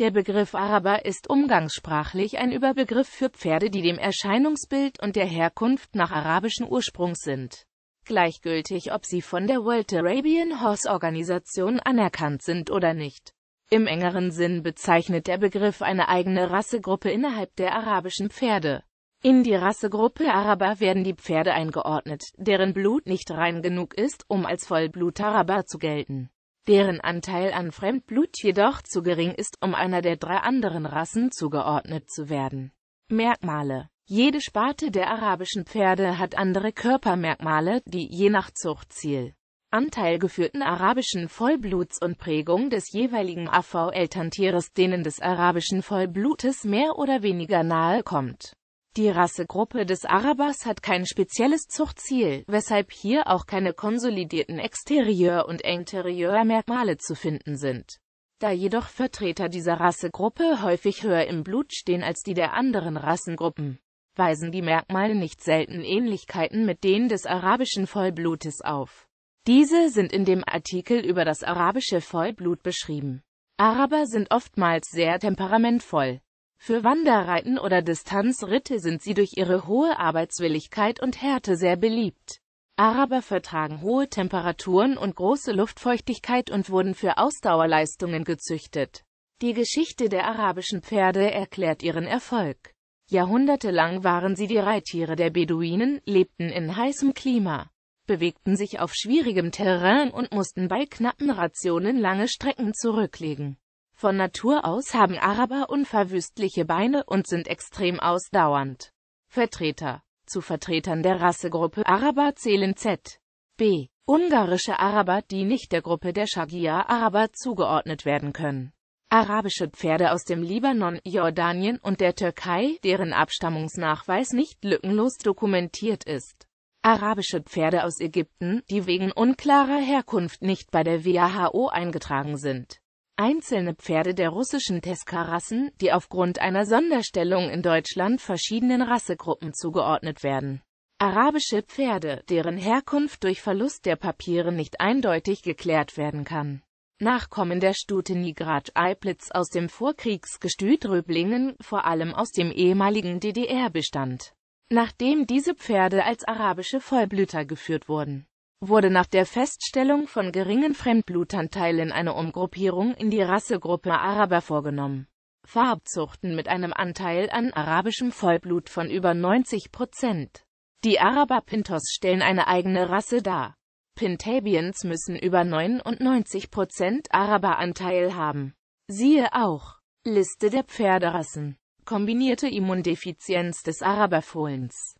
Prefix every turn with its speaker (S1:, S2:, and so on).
S1: Der Begriff Araber ist umgangssprachlich ein Überbegriff für Pferde, die dem Erscheinungsbild und der Herkunft nach arabischen Ursprungs sind. Gleichgültig, ob sie von der World Arabian Horse Organisation anerkannt sind oder nicht. Im engeren Sinn bezeichnet der Begriff eine eigene Rassegruppe innerhalb der arabischen Pferde. In die Rassegruppe Araber werden die Pferde eingeordnet, deren Blut nicht rein genug ist, um als Vollblut-Araber zu gelten deren Anteil an Fremdblut jedoch zu gering ist, um einer der drei anderen Rassen zugeordnet zu werden. Merkmale Jede Sparte der arabischen Pferde hat andere Körpermerkmale, die je nach Zuchtziel, Anteil geführten arabischen Vollbluts und Prägung des jeweiligen AV-Elterntieres denen des arabischen Vollblutes mehr oder weniger nahe kommt. Die Rassegruppe des Arabers hat kein spezielles Zuchtziel, weshalb hier auch keine konsolidierten Exterieur- und Interieurmerkmale zu finden sind. Da jedoch Vertreter dieser Rassegruppe häufig höher im Blut stehen als die der anderen Rassengruppen, weisen die Merkmale nicht selten Ähnlichkeiten mit denen des arabischen Vollblutes auf. Diese sind in dem Artikel über das arabische Vollblut beschrieben. Araber sind oftmals sehr temperamentvoll, für Wanderreiten oder Distanzritte sind sie durch ihre hohe Arbeitswilligkeit und Härte sehr beliebt. Araber vertragen hohe Temperaturen und große Luftfeuchtigkeit und wurden für Ausdauerleistungen gezüchtet. Die Geschichte der arabischen Pferde erklärt ihren Erfolg. Jahrhundertelang waren sie die Reittiere der Beduinen, lebten in heißem Klima, bewegten sich auf schwierigem Terrain und mussten bei knappen Rationen lange Strecken zurücklegen. Von Natur aus haben Araber unverwüstliche Beine und sind extrem ausdauernd. Vertreter Zu Vertretern der Rassegruppe Araber zählen Z. B. Ungarische Araber, die nicht der Gruppe der shagia araber zugeordnet werden können. Arabische Pferde aus dem Libanon, Jordanien und der Türkei, deren Abstammungsnachweis nicht lückenlos dokumentiert ist. Arabische Pferde aus Ägypten, die wegen unklarer Herkunft nicht bei der WHO eingetragen sind. Einzelne Pferde der russischen Teska-Rassen, die aufgrund einer Sonderstellung in Deutschland verschiedenen Rassegruppen zugeordnet werden. Arabische Pferde, deren Herkunft durch Verlust der Papiere nicht eindeutig geklärt werden kann. Nachkommen der Stute Nigrat Eiplitz aus dem Vorkriegsgestüt Röblingen, vor allem aus dem ehemaligen DDR-Bestand. Nachdem diese Pferde als arabische Vollblüter geführt wurden wurde nach der Feststellung von geringen Fremdblutanteilen eine Umgruppierung in die Rassegruppe Araber vorgenommen. Farbzuchten mit einem Anteil an arabischem Vollblut von über 90 Prozent. Die Araber Pintos stellen eine eigene Rasse dar. Pintabians müssen über 99 Prozent Araberanteil haben. Siehe auch Liste der Pferderassen Kombinierte Immundefizienz des Araberfohlens